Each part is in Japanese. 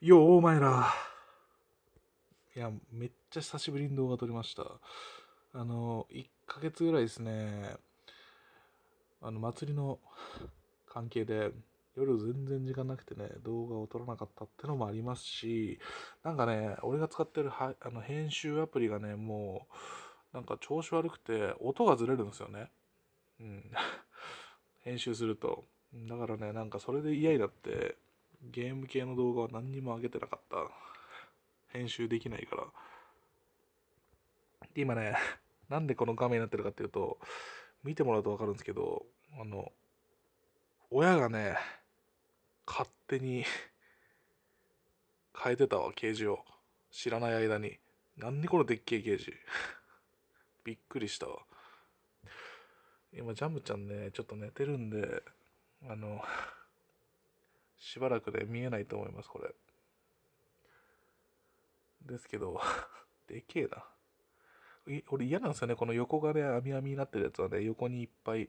よう、お前ら。いや、めっちゃ久しぶりに動画撮りました。あの、1ヶ月ぐらいですね、あの、祭りの関係で、夜全然時間なくてね、動画を撮らなかったってのもありますし、なんかね、俺が使ってるはあの編集アプリがね、もう、なんか調子悪くて、音がずれるんですよね。うん。編集すると。だからね、なんかそれで嫌になって、ゲーム系の動画は何にも上げてなかった。編集できないから。で、今ね、なんでこの画面になってるかっていうと、見てもらうとわかるんですけど、あの、親がね、勝手に 変えてたわ、ケージを。知らない間に。何でこのでっけえケージ。びっくりしたわ。今、ジャムちゃんね、ちょっと寝てるんで、あのしばらくで見えないと思います、これ。ですけど、でけえな。俺嫌なんですよね、この横がね、網網になってるやつはね、横にいっぱい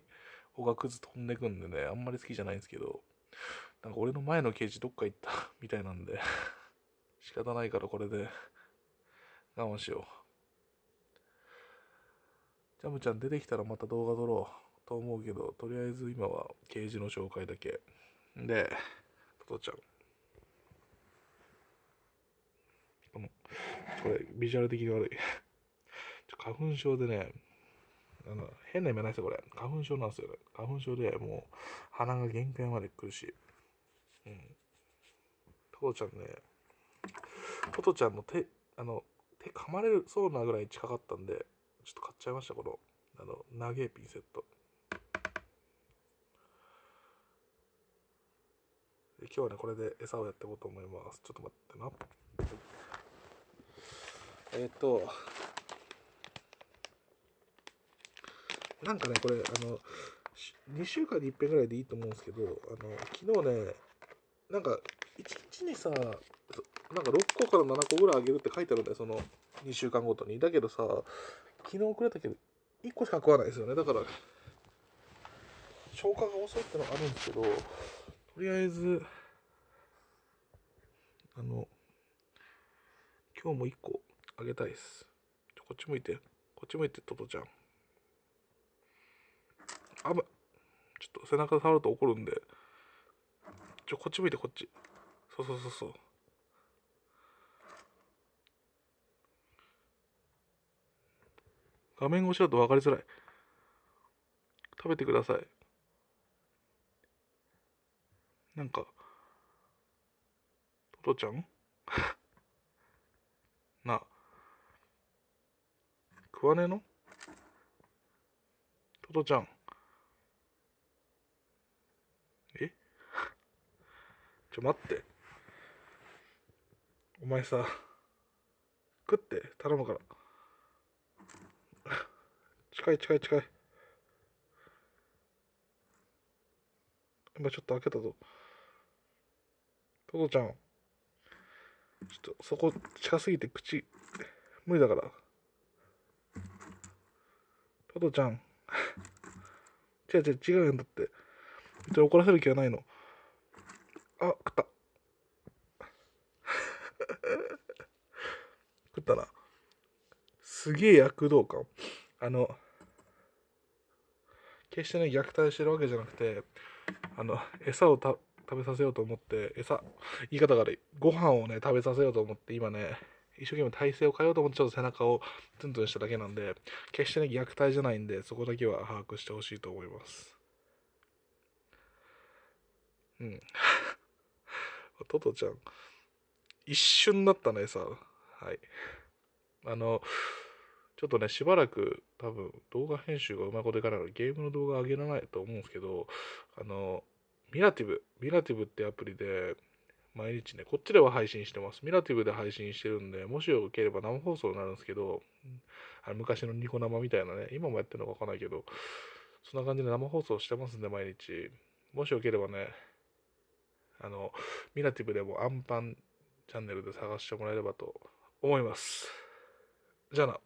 おがくず飛んでくんでね、あんまり好きじゃないんですけど、なんか俺の前のケージどっか行った みたいなんで、仕方ないからこれで我慢しよう。ジャムちゃん出てきたらまた動画撮ろうと思うけど、とりあえず今はケージの紹介だけ。で、とちゃう。この、これ、ビジュアル的に悪い。花粉症でね、あの、変な夢ないですよ、これ。花粉症なんですよ、ね、花粉症でもう、鼻が限界まで来るし。うん。トトちゃんね、トトちゃんの手、あの、手噛まれるそうなぐらい近かったんで、ちょっと買っちゃいました、この、あの、長いピンセット。今日はねこれで餌をやっていこうと思いますちょっと待ってな、はい、えっ、となんかねこれあの2週間に1遍ぐらいでいいと思うんですけどあの昨日ねなんか1日にさなんか6個から7個ぐらいあげるって書いてあるんだよその2週間ごとにだけどさ昨日くれたけど1個しか食わないですよねだから消化が遅いってのがあるんですけどとりあえず、あの、今日も1個あげたいです。こっち向いて、こっち向いて、トトちゃん。あぶ、ちょっと背中触ると怒るんで、ちょ、こっち向いて、こっち。そうそうそうそう。画面越しだと分かりづらい。食べてください。なんか、トトちゃん な、食わねえのトトちゃん。え ちょ、待って。お前さ、食って、頼むから。近い近い近い。今ちょっと開けたぞ。トトちゃん。ちょっと、そこ、近すぎて口、無理だから。トトちゃん。違う違う、違うんだって。怒らせる気はないの。あ、食った。食ったな。すげえ躍動感。あの、決してね、虐待してるわけじゃなくて、あの、餌をた食べさせようと思って、餌、言い方が悪い。ご飯をね、食べさせようと思って、今ね、一生懸命体勢を変えようと思って、ちょっと背中をツンツンしただけなんで、決してね、虐待じゃないんで、そこだけは把握してほしいと思います。うん。トトちゃん、一瞬だったね、さ。はい。あの、ちょっとね、しばらく多分動画編集がうまいこといかないので、ゲームの動画上げらないと思うんですけど、あの、ミラティブ。ミラティブってアプリで、毎日ね、こっちでは配信してます。ミラティブで配信してるんで、もしよければ生放送になるんですけど、あの昔のニコ生みたいなね、今もやってるのかわかんないけど、そんな感じで生放送してますんで、毎日。もしよければね、あの、ミラティブでもアンパンチャンネルで探してもらえればと思います。じゃあな。